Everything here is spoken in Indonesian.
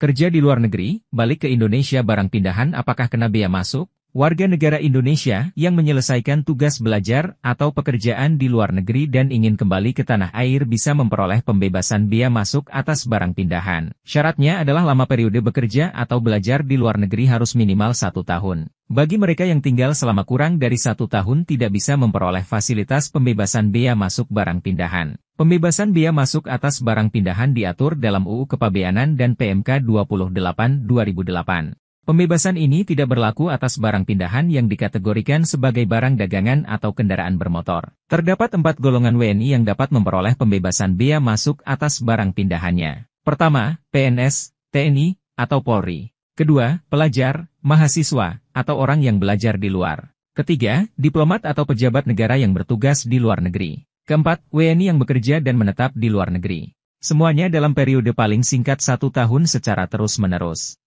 Kerja di luar negeri, balik ke Indonesia barang pindahan apakah kena bea masuk? Warga negara Indonesia yang menyelesaikan tugas belajar atau pekerjaan di luar negeri dan ingin kembali ke tanah air bisa memperoleh pembebasan biaya masuk atas barang pindahan. Syaratnya adalah lama periode bekerja atau belajar di luar negeri harus minimal satu tahun. Bagi mereka yang tinggal selama kurang dari satu tahun tidak bisa memperoleh fasilitas pembebasan biaya masuk barang pindahan. Pembebasan biaya masuk atas barang pindahan diatur dalam UU Kepabeanan dan PMK 28 2008. Pembebasan ini tidak berlaku atas barang pindahan yang dikategorikan sebagai barang dagangan atau kendaraan bermotor. Terdapat empat golongan WNI yang dapat memperoleh pembebasan bea masuk atas barang pindahannya. Pertama, PNS, TNI, atau Polri. Kedua, pelajar, mahasiswa, atau orang yang belajar di luar. Ketiga, diplomat atau pejabat negara yang bertugas di luar negeri. Keempat, WNI yang bekerja dan menetap di luar negeri. Semuanya dalam periode paling singkat satu tahun secara terus-menerus.